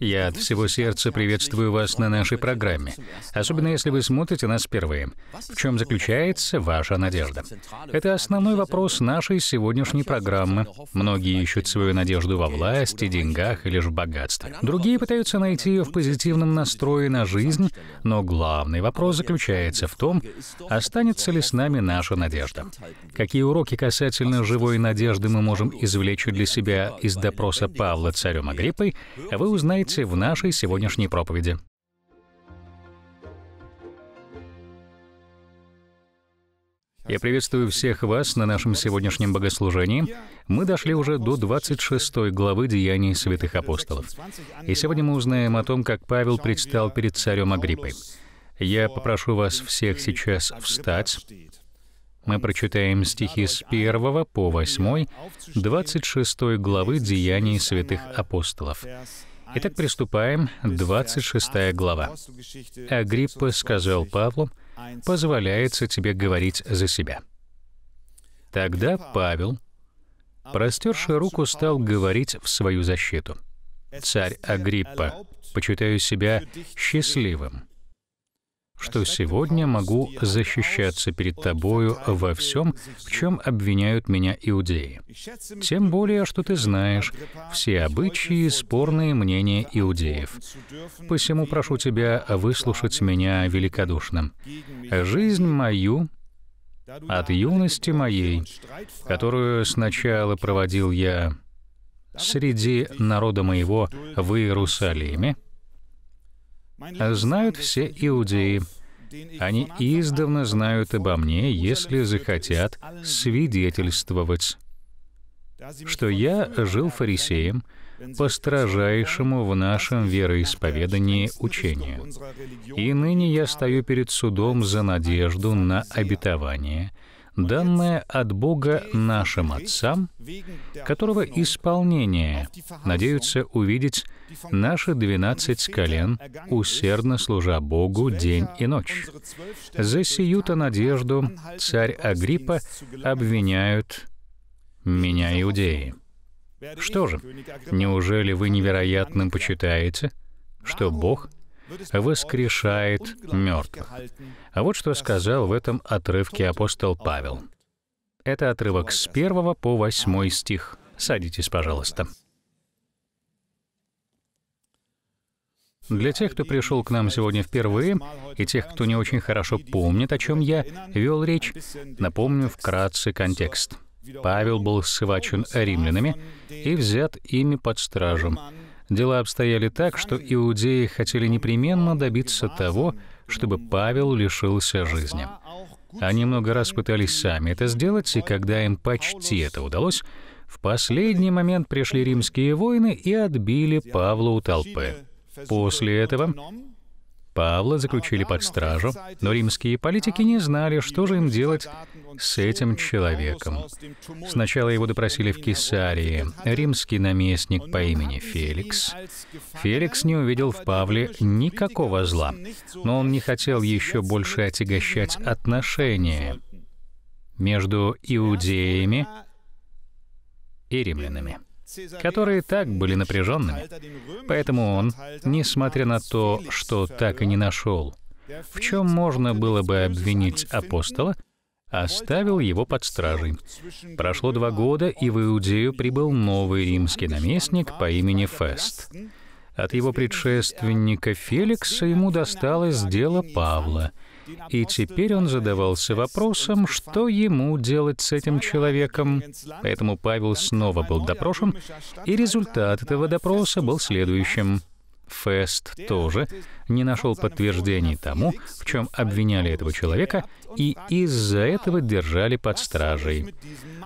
Я от всего сердца приветствую вас на нашей программе, особенно если вы смотрите нас впервые. В чем заключается ваша надежда? Это основной вопрос нашей сегодняшней программы. Многие ищут свою надежду во власти, деньгах или же богатстве. Другие пытаются найти ее в позитивном настрое на жизнь, но главный вопрос заключается в том, останется ли с нами наша надежда. Какие уроки касательно живой надежды мы можем извлечь для себя из допроса Павла царем Агриппой, вы узнаете узнаете в нашей сегодняшней проповеди. Я приветствую всех вас на нашем сегодняшнем богослужении. Мы дошли уже до 26 главы Деяний святых апостолов. И сегодня мы узнаем о том, как Павел предстал перед царем Агриппой. Я попрошу вас всех сейчас встать. Мы прочитаем стихи с 1 по 8, 26 главы Деяний святых апостолов. Итак, приступаем, 26 глава. Агриппа сказал Павлу, «Позволяется тебе говорить за себя». Тогда Павел, простерши руку, стал говорить в свою защиту. «Царь Агриппа, почитаю себя счастливым, что сегодня могу защищаться перед тобою во всем, в чем обвиняют меня иудеи. Тем более, что ты знаешь все обычаи и спорные мнения иудеев. Посему прошу тебя выслушать меня великодушным. Жизнь мою от юности моей, которую сначала проводил я среди народа моего в Иерусалиме, знают все иудеи. Они издавна знают обо мне, если захотят свидетельствовать, что я жил фарисеем, по строжайшему в нашем вероисповедании учению. И ныне я стою перед судом за надежду на обетование — данное от Бога нашим отцам, которого исполнение надеются увидеть наши двенадцать колен, усердно служа Богу день и ночь. За сию-то надежду царь Агриппа обвиняют меня иудеи. Что же, неужели вы невероятным почитаете, что Бог — воскрешает мертвых. А вот что сказал в этом отрывке апостол Павел. Это отрывок с 1 по 8 стих. Садитесь, пожалуйста. Для тех, кто пришел к нам сегодня впервые, и тех, кто не очень хорошо помнит, о чем я вел речь, напомню вкратце контекст. Павел был схвачен римлянами и взят ими под стражу. Дела обстояли так, что иудеи хотели непременно добиться того, чтобы Павел лишился жизни. Они много раз пытались сами это сделать, и когда им почти это удалось, в последний момент пришли римские воины и отбили Павла у толпы. После этого Павла заключили под стражу, но римские политики не знали, что же им делать с этим человеком. Сначала его допросили в Кесарии, римский наместник по имени Феликс. Феликс не увидел в Павле никакого зла, но он не хотел еще больше отягощать отношения между иудеями и римлянами которые так были напряженными. Поэтому он, несмотря на то, что так и не нашел, в чем можно было бы обвинить апостола, оставил его под стражей. Прошло два года, и в Иудею прибыл новый римский наместник по имени Фест. От его предшественника Феликса ему досталось дело Павла — и теперь он задавался вопросом, что ему делать с этим человеком. Поэтому Павел снова был допрошен, и результат этого допроса был следующим. Фест тоже не нашел подтверждений тому, в чем обвиняли этого человека, и из-за этого держали под стражей.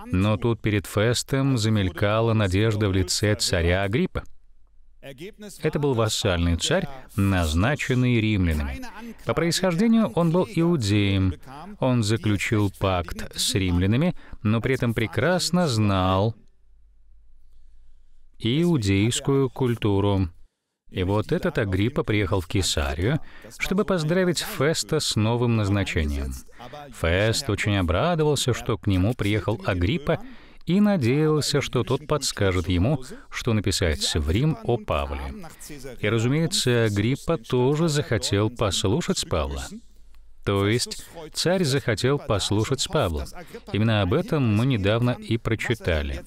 Но тут перед Фестом замелькала надежда в лице царя Агриппа. Это был вассальный царь, назначенный римлянами. По происхождению он был иудеем. Он заключил пакт с римлянами, но при этом прекрасно знал иудейскую культуру. И вот этот Агриппа приехал в Кесарию, чтобы поздравить Феста с новым назначением. Фест очень обрадовался, что к нему приехал Агриппа, и надеялся, что тот подскажет ему, что написать в Рим о Павле. И, разумеется, Гриппа тоже захотел послушать Павла. То есть царь захотел послушать Павла. Именно об этом мы недавно и прочитали.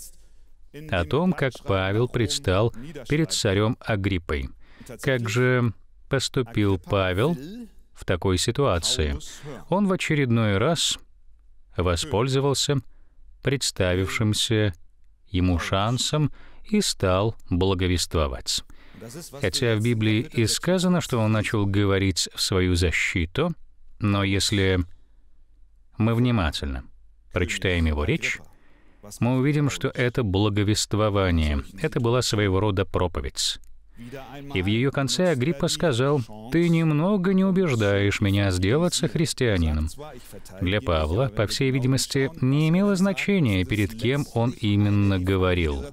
О том, как Павел предстал перед царем Агриппой. Как же поступил Павел в такой ситуации? Он в очередной раз воспользовался представившимся ему шансом и стал благовествовать. Хотя в Библии и сказано, что он начал говорить в свою защиту, но если мы внимательно прочитаем его речь, мы увидим, что это благовествование, это была своего рода проповедь. И в ее конце Агриппа сказал, «Ты немного не убеждаешь меня сделаться христианином». Для Павла, по всей видимости, не имело значения, перед кем он именно говорил.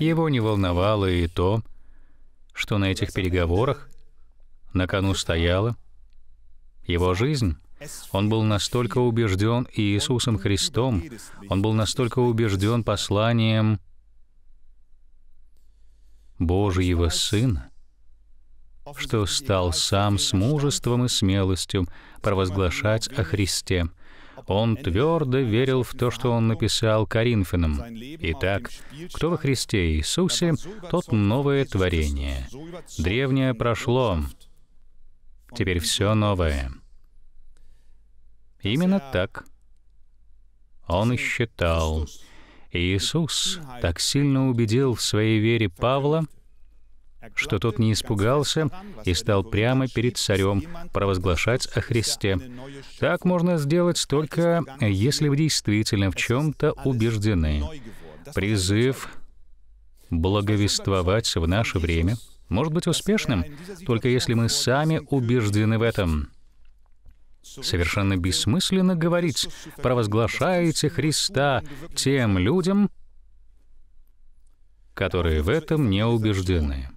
Его не волновало и то, что на этих переговорах на кону стояла его жизнь. Он был настолько убежден Иисусом Христом, он был настолько убежден посланием Божьего Сына, что стал сам с мужеством и смелостью провозглашать о Христе. Он твердо верил в то, что он написал Коринфянам. Итак, кто во Христе Иисусе, тот новое творение. Древнее прошло, теперь все новое. Именно так он и считал. Иисус так сильно убедил в своей вере Павла, что тот не испугался и стал прямо перед царем провозглашать о Христе. Так можно сделать только, если вы действительно в чем-то убеждены. Призыв благовествовать в наше время может быть успешным, только если мы сами убеждены в этом. Совершенно бессмысленно говорить провозглашаете Христа» тем людям, которые в этом не убеждены.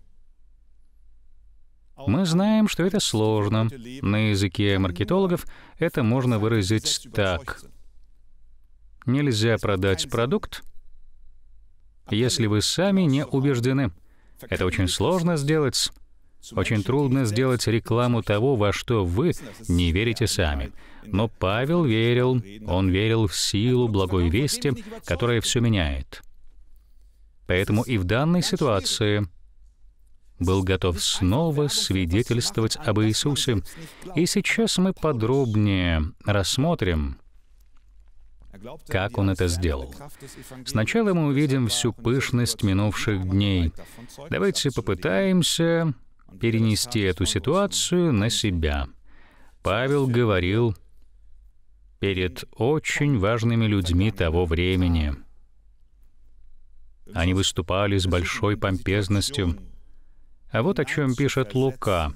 Мы знаем, что это сложно. На языке маркетологов это можно выразить так. Нельзя продать продукт, если вы сами не убеждены. Это очень сложно сделать. Очень трудно сделать рекламу того, во что вы не верите сами. Но Павел верил, он верил в силу благой вести, которая все меняет. Поэтому и в данной ситуации был готов снова свидетельствовать об Иисусе. И сейчас мы подробнее рассмотрим, как он это сделал. Сначала мы увидим всю пышность минувших дней. Давайте попытаемся перенести эту ситуацию на себя. Павел говорил перед очень важными людьми того времени. Они выступали с большой помпезностью. А вот о чем пишет Лука.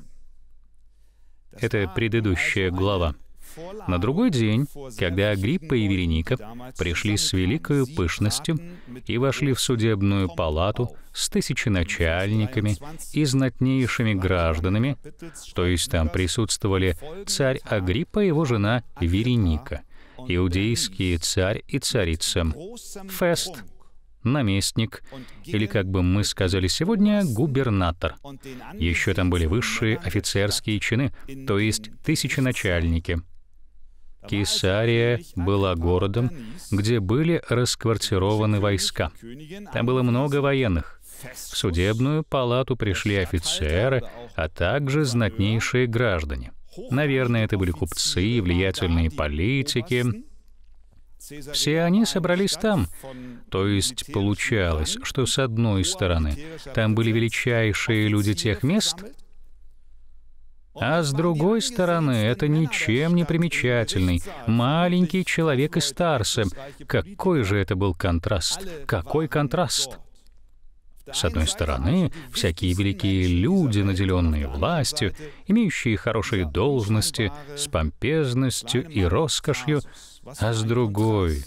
Это предыдущая глава. На другой день, когда Агриппа и Вереника пришли с великою пышностью и вошли в судебную палату с тысяченачальниками и знатнейшими гражданами, то есть там присутствовали царь Агриппа и его жена Вереника, иудейский царь и царица, Фест, наместник, или, как бы мы сказали сегодня, губернатор. Еще там были высшие офицерские чины, то есть тысяченачальники — Кесария была городом, где были расквартированы войска. Там было много военных. В судебную палату пришли офицеры, а также знатнейшие граждане. Наверное, это были купцы влиятельные политики. Все они собрались там. То есть получалось, что с одной стороны, там были величайшие люди тех мест, а с другой стороны, это ничем не примечательный, маленький человек из Тарса. Какой же это был контраст? Какой контраст? С одной стороны, всякие великие люди, наделенные властью, имеющие хорошие должности, с помпезностью и роскошью, а с другой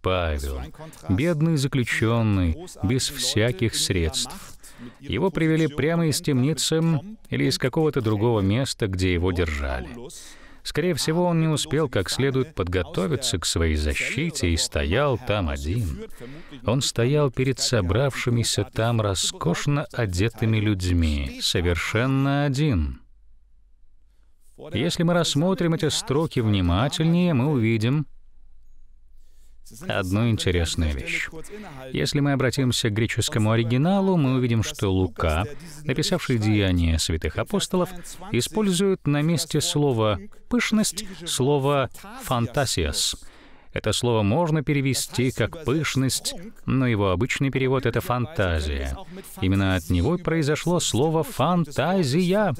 — Павел, бедный заключенный, без всяких средств. Его привели прямо из темницы или из какого-то другого места, где его держали. Скорее всего, он не успел как следует подготовиться к своей защите и стоял там один. Он стоял перед собравшимися там роскошно одетыми людьми, совершенно один. Если мы рассмотрим эти строки внимательнее, мы увидим, одну интересную вещь. Если мы обратимся к греческому оригиналу, мы увидим, что Лука, написавший «Деяния святых апостолов», использует на месте слова «пышность» слово «фантасиас», это слово можно перевести как «пышность», но его обычный перевод — это «фантазия». Именно от него произошло слово «фантазия».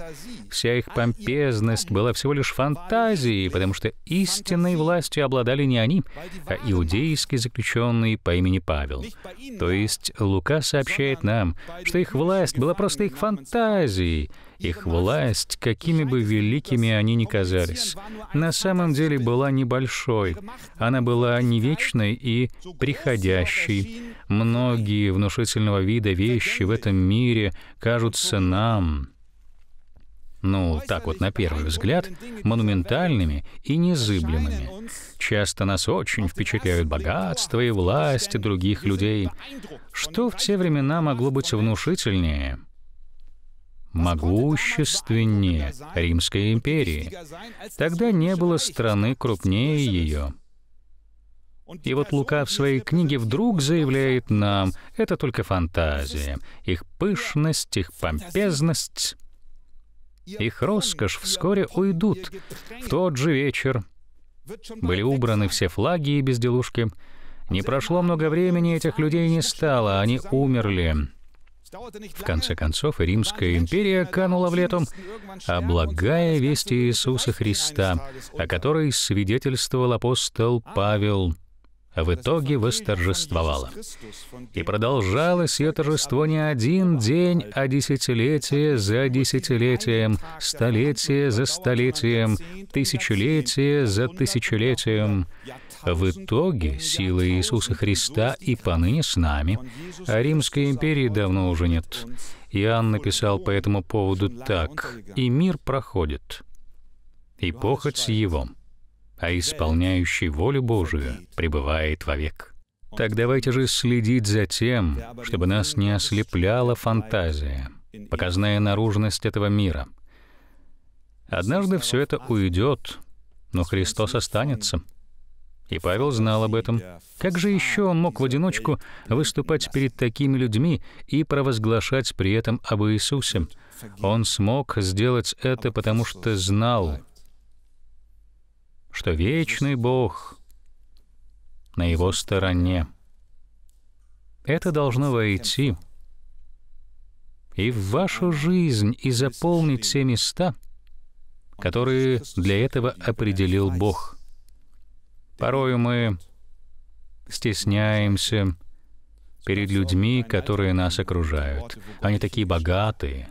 Вся их помпезность была всего лишь фантазией, потому что истинной властью обладали не они, а иудейский заключенный по имени Павел. То есть Лука сообщает нам, что их власть была просто их фантазией — их власть, какими бы великими они ни казались, на самом деле была небольшой. Она была не вечной и приходящей. Многие внушительного вида вещи в этом мире кажутся нам, ну, так вот на первый взгляд, монументальными и незыблемыми. Часто нас очень впечатляют богатство и власть других людей. Что в те времена могло быть внушительнее? могущественнее Римской империи. Тогда не было страны крупнее ее. И вот Лука в своей книге вдруг заявляет нам, это только фантазия, их пышность, их помпезность, их роскошь вскоре уйдут. В тот же вечер были убраны все флаги и безделушки. Не прошло много времени, этих людей не стало, они умерли. В конце концов, Римская империя канула в летом, облагая вести Иисуса Христа, о которой свидетельствовал апостол Павел. А в итоге восторжествовала. И продолжалось ее торжество не один день, а десятилетие за десятилетием, столетие за столетием, тысячелетие за тысячелетием. В итоге силы Иисуса Христа и поныне с нами, а Римской империи давно уже нет. Иоанн написал по этому поводу так «И мир проходит, и похоть его» а исполняющий волю Божию пребывает вовек. Так давайте же следить за тем, чтобы нас не ослепляла фантазия, показная наружность этого мира. Однажды все это уйдет, но Христос останется. И Павел знал об этом. Как же еще он мог в одиночку выступать перед такими людьми и провозглашать при этом об Иисусе? Он смог сделать это, потому что знал, что вечный Бог на его стороне. Это должно войти и в вашу жизнь и заполнить все места, которые для этого определил Бог. Порою мы стесняемся перед людьми, которые нас окружают. Они такие богатые,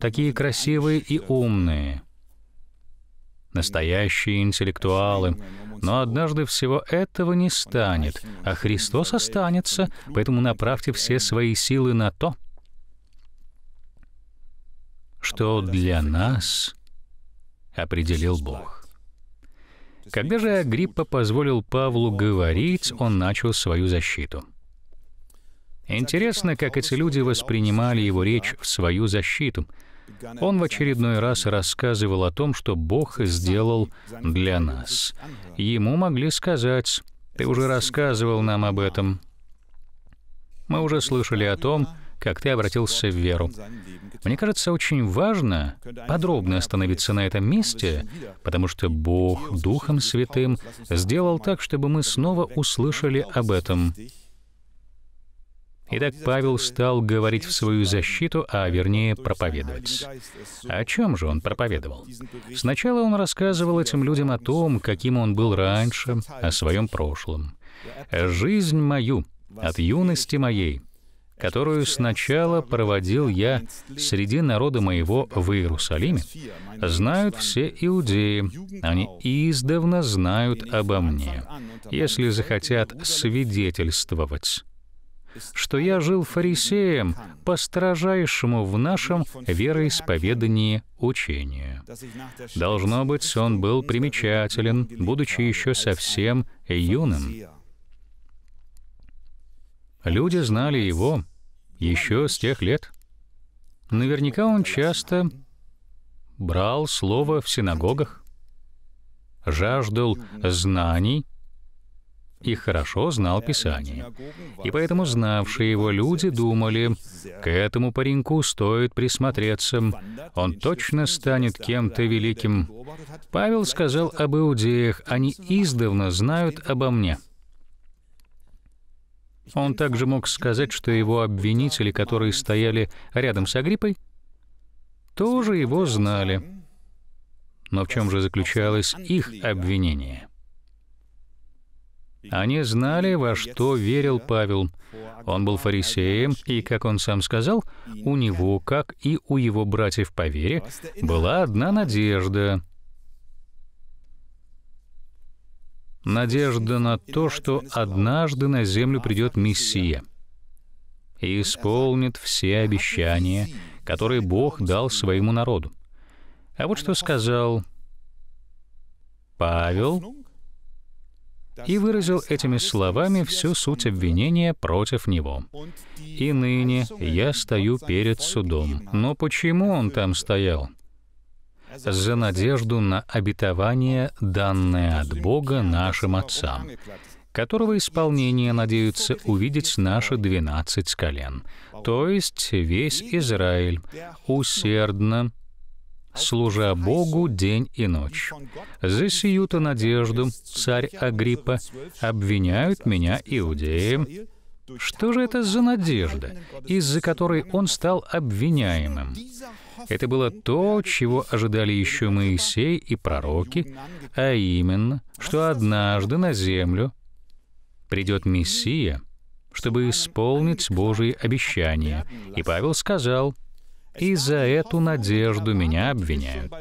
такие красивые и умные настоящие интеллектуалы. Но однажды всего этого не станет, а Христос останется, поэтому направьте все свои силы на то, что для нас определил Бог. Когда же Агриппа позволил Павлу говорить, он начал свою защиту. Интересно, как эти люди воспринимали его речь в свою защиту — он в очередной раз рассказывал о том, что Бог сделал для нас. Ему могли сказать, «Ты уже рассказывал нам об этом. Мы уже слышали о том, как ты обратился в веру. Мне кажется, очень важно подробно остановиться на этом месте, потому что Бог Духом Святым сделал так, чтобы мы снова услышали об этом. Итак, Павел стал говорить в свою защиту, а вернее проповедовать. О чем же он проповедовал? Сначала он рассказывал этим людям о том, каким он был раньше, о своем прошлом. «Жизнь мою, от юности моей, которую сначала проводил я среди народа моего в Иерусалиме, знают все иудеи. Они издавна знают обо мне, если захотят свидетельствовать что я жил фарисеем по строжайшему в нашем вероисповедании учению. Должно быть, он был примечателен, будучи еще совсем юным. Люди знали его еще с тех лет. Наверняка он часто брал слово в синагогах, жаждал знаний, и хорошо знал Писание. И поэтому знавшие его люди думали, к этому пареньку стоит присмотреться, он точно станет кем-то великим. Павел сказал об иудеях, они издавна знают обо мне. Он также мог сказать, что его обвинители, которые стояли рядом с Агриппой, тоже его знали. Но в чем же заключалось их обвинение? Они знали, во что верил Павел. Он был фарисеем, и, как он сам сказал, у него, как и у его братьев по вере, была одна надежда надежда на то, что однажды на землю придет Мессия и исполнит все обещания, которые Бог дал своему народу. А вот что сказал Павел и выразил этими словами всю суть обвинения против него. «И ныне я стою перед судом». Но почему он там стоял? За надежду на обетование, данное от Бога нашим отцам, которого исполнение надеются увидеть наши двенадцать колен, то есть весь Израиль, усердно служа Богу день и ночь. За сию-то надежду царь Агриппа обвиняют меня иудеи. Что же это за надежда, из-за которой он стал обвиняемым? Это было то, чего ожидали еще Моисей и пророки, а именно, что однажды на землю придет Мессия, чтобы исполнить Божие обещания. И Павел сказал, и за эту надежду меня обвиняют.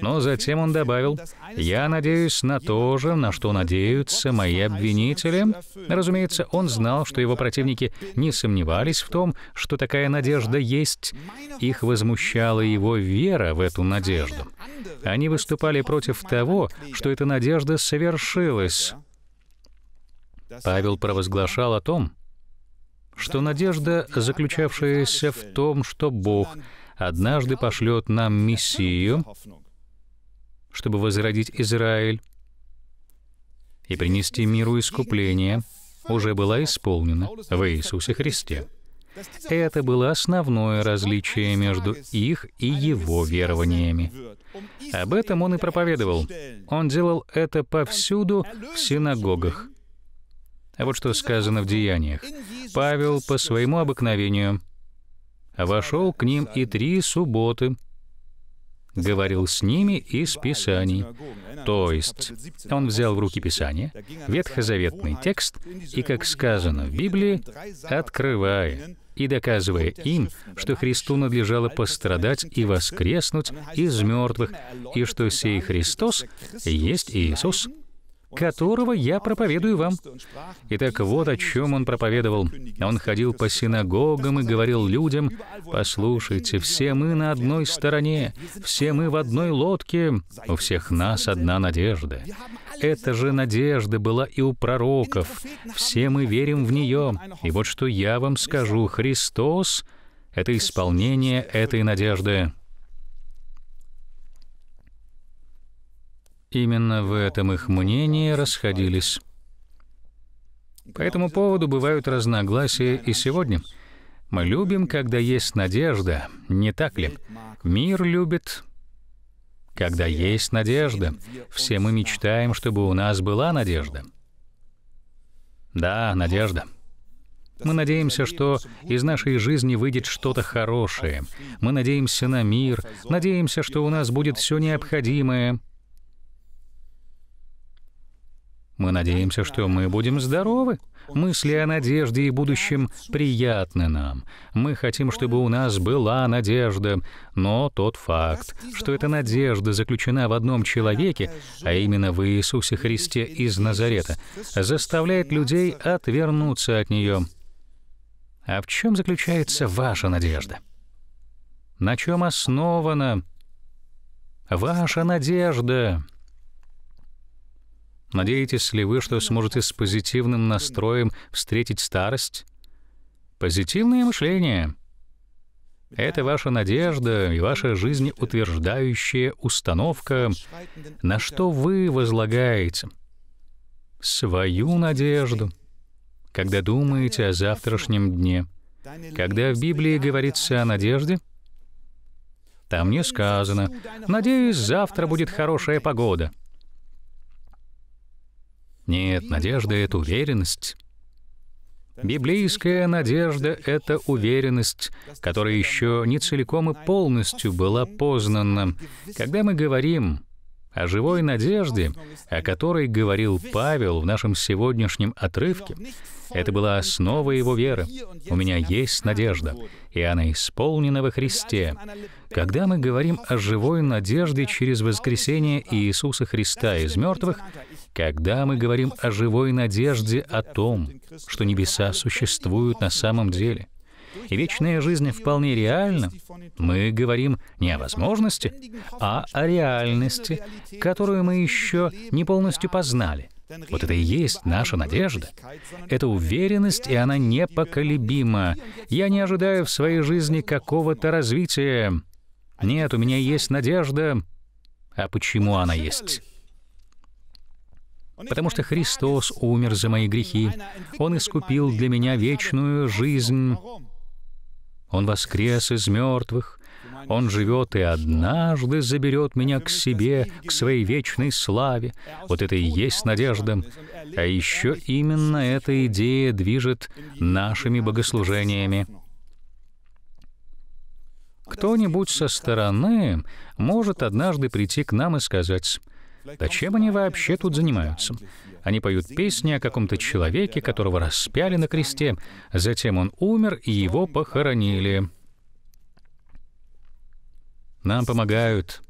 Но затем он добавил, «Я надеюсь на то же, на что надеются мои обвинители». Разумеется, он знал, что его противники не сомневались в том, что такая надежда есть. Их возмущала его вера в эту надежду. Они выступали против того, что эта надежда совершилась. Павел провозглашал о том, что надежда, заключавшаяся в том, что Бог однажды пошлет нам Мессию, чтобы возродить Израиль и принести миру искупление, уже была исполнена в Иисусе Христе. Это было основное различие между их и его верованиями. Об этом он и проповедовал. Он делал это повсюду в синагогах. А вот что сказано в Деяниях. «Павел по своему обыкновению вошел к ним и три субботы, говорил с ними из Писаний». То есть он взял в руки Писание, ветхозаветный текст, и, как сказано в Библии, открывая и доказывая им, что Христу надлежало пострадать и воскреснуть из мертвых, и что сей Христос есть Иисус, которого я проповедую вам». Итак, вот о чем он проповедовал. Он ходил по синагогам и говорил людям, «Послушайте, все мы на одной стороне, все мы в одной лодке, у всех нас одна надежда». Эта же надежда была и у пророков. Все мы верим в нее. И вот что я вам скажу, Христос — это исполнение этой надежды. Именно в этом их мнения расходились. По этому поводу бывают разногласия и сегодня. Мы любим, когда есть надежда, не так ли? Мир любит, когда есть надежда. Все мы мечтаем, чтобы у нас была надежда. Да, надежда. Мы надеемся, что из нашей жизни выйдет что-то хорошее. Мы надеемся на мир, надеемся, что у нас будет все необходимое — Мы надеемся, что мы будем здоровы. Мысли о надежде и будущем приятны нам. Мы хотим, чтобы у нас была надежда. Но тот факт, что эта надежда заключена в одном человеке, а именно в Иисусе Христе из Назарета, заставляет людей отвернуться от нее. А в чем заключается ваша надежда? На чем основана ваша надежда? Надеетесь ли вы, что сможете с позитивным настроем встретить старость? Позитивное мышление — это ваша надежда и ваша жизнеутверждающая установка, на что вы возлагаете свою надежду, когда думаете о завтрашнем дне. Когда в Библии говорится о надежде — там не сказано «Надеюсь, завтра будет хорошая погода». Нет, надежда — это уверенность. Библейская надежда — это уверенность, которая еще не целиком и полностью была познана. Когда мы говорим о живой надежде, о которой говорил Павел в нашем сегодняшнем отрывке. Это была основа его веры. «У меня есть надежда, и она исполнена во Христе». Когда мы говорим о живой надежде через воскресение Иисуса Христа из мертвых, когда мы говорим о живой надежде о том, что небеса существуют на самом деле, и вечная жизнь вполне реальна, мы говорим не о возможности, а о реальности, которую мы еще не полностью познали. Вот это и есть наша надежда. Это уверенность, и она непоколебима. Я не ожидаю в своей жизни какого-то развития. Нет, у меня есть надежда. А почему она есть? Потому что Христос умер за мои грехи. Он искупил для меня вечную жизнь. Он воскрес из мертвых, он живет и однажды заберет меня к себе, к своей вечной славе. Вот это и есть надежда. А еще именно эта идея движет нашими богослужениями. Кто-нибудь со стороны может однажды прийти к нам и сказать, «Да чем они вообще тут занимаются? Они поют песни о каком-то человеке, которого распяли на кресте, затем он умер и его похоронили. Нам помогают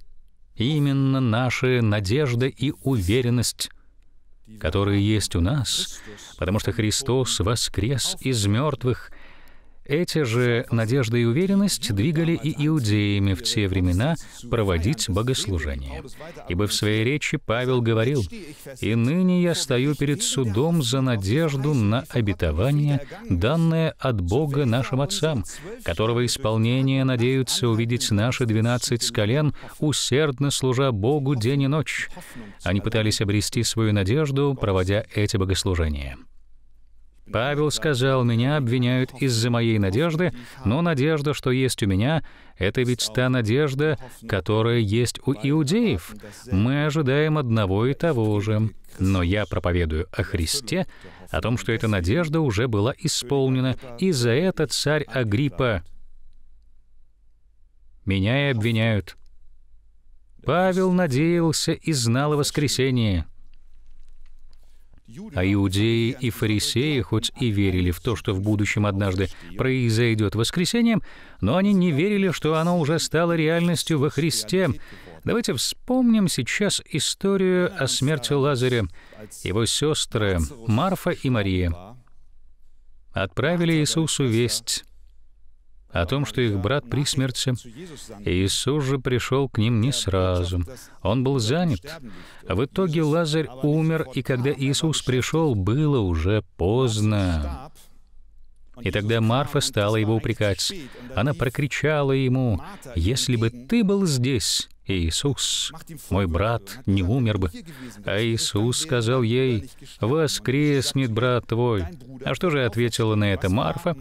именно наши надежда и уверенность, которые есть у нас, потому что Христос воскрес из мертвых — эти же надежды и уверенность двигали и иудеями в те времена проводить богослужение. Ибо в своей речи Павел говорил, «И ныне я стою перед судом за надежду на обетование, данное от Бога нашим отцам, которого исполнение надеются увидеть наши двенадцать с колен, усердно служа Богу день и ночь». Они пытались обрести свою надежду, проводя эти богослужения. Павел сказал, «Меня обвиняют из-за моей надежды, но надежда, что есть у меня, это ведь та надежда, которая есть у иудеев. Мы ожидаем одного и того же. Но я проповедую о Христе, о том, что эта надежда уже была исполнена, и за это царь Агриппа меня и обвиняют». Павел надеялся и знал о воскресении — а иудеи и фарисеи хоть и верили в то, что в будущем однажды произойдет воскресение, но они не верили, что оно уже стало реальностью во Христе. Давайте вспомним сейчас историю о смерти Лазаря. Его сестры Марфа и Мария отправили Иисусу весть о том, что их брат при смерти. Иисус же пришел к ним не сразу. Он был занят. В итоге Лазарь умер, и когда Иисус пришел, было уже поздно. И тогда Марфа стала его упрекать. Она прокричала ему, «Если бы ты был здесь, Иисус, мой брат, не умер бы. А Иисус сказал ей, «Воскреснет брат твой». А что же ответила на это Марфа?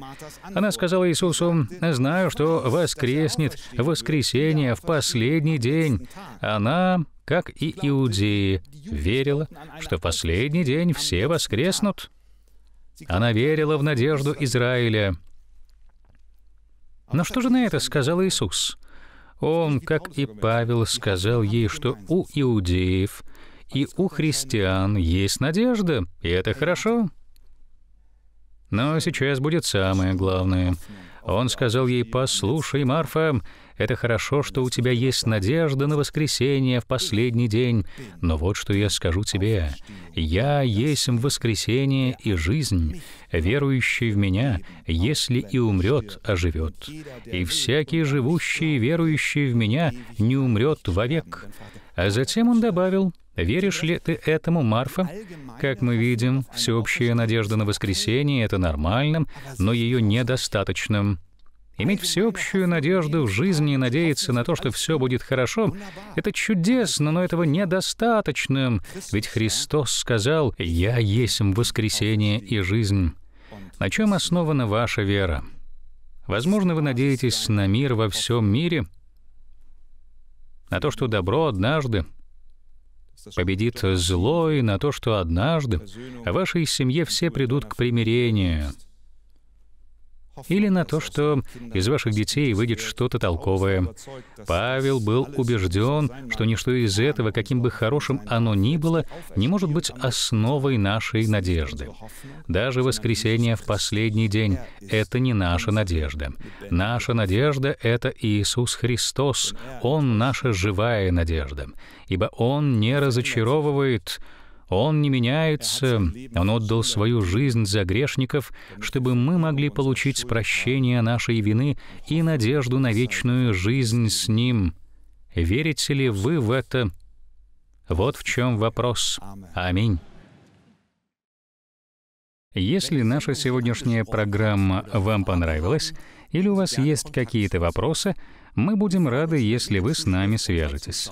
Она сказала Иисусу, «Знаю, что воскреснет в воскресенье, в последний день». Она, как и иудеи, верила, что в последний день все воскреснут. Она верила в надежду Израиля. Но что же на это сказал Иисус? Он, как и Павел, сказал ей, что у иудеев и у христиан есть надежда, и это хорошо. Но сейчас будет самое главное. Он сказал ей, «Послушай, Марфа, это хорошо, что у тебя есть надежда на воскресение в последний день, но вот что я скажу тебе. Я есть воскресение и жизнь. Верующий в меня, если и умрет, оживет. И всякий живущий и верующий в меня не умрет вовек. А затем он добавил, Веришь ли ты этому, Марфа? Как мы видим, всеобщая надежда на воскресение — это нормальным, но ее недостаточным. Иметь всеобщую надежду в жизни и надеяться на то, что все будет хорошо, это чудесно, но этого недостаточно, ведь Христос сказал «Я есть воскресение и жизнь». На чем основана ваша вера? Возможно, вы надеетесь на мир во всем мире, на то, что добро однажды победит зло, и на то, что однажды в вашей семье все придут к примирению — или на то, что из ваших детей выйдет что-то толковое. Павел был убежден, что ничто из этого, каким бы хорошим оно ни было, не может быть основой нашей надежды. Даже воскресение в последний день — это не наша надежда. Наша надежда — это Иисус Христос. Он — наша живая надежда. Ибо Он не разочаровывает, он не меняется, Он отдал свою жизнь за грешников, чтобы мы могли получить прощение нашей вины и надежду на вечную жизнь с Ним. Верите ли вы в это? Вот в чем вопрос. Аминь. Если наша сегодняшняя программа вам понравилась, или у вас есть какие-то вопросы, мы будем рады, если вы с нами свяжетесь.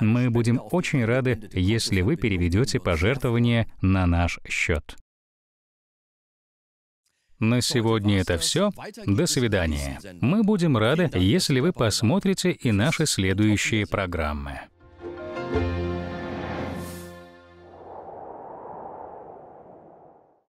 Мы будем er очень рады, если вы переведете пожертвование на наш счет. На сегодня это все. До свидания. Мы будем рады, если вы посмотрите и наши следующие программы. thank you